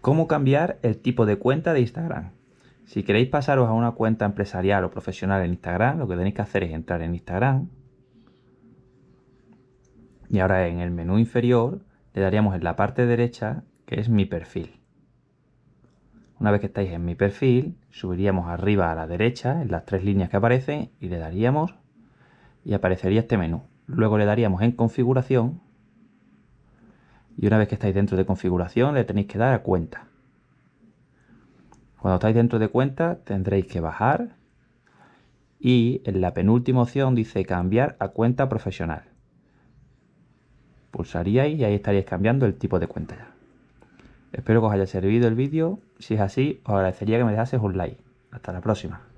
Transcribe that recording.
Cómo cambiar el tipo de cuenta de Instagram. Si queréis pasaros a una cuenta empresarial o profesional en Instagram, lo que tenéis que hacer es entrar en Instagram. Y ahora en el menú inferior le daríamos en la parte derecha que es mi perfil. Una vez que estáis en mi perfil, subiríamos arriba a la derecha en las tres líneas que aparecen y le daríamos y aparecería este menú. Luego le daríamos en configuración y una vez que estáis dentro de configuración le tenéis que dar a cuenta. Cuando estáis dentro de cuenta tendréis que bajar y en la penúltima opción dice cambiar a cuenta profesional. Pulsaríais y ahí estaríais cambiando el tipo de cuenta ya. Espero que os haya servido el vídeo. Si es así, os agradecería que me dejases un like. Hasta la próxima.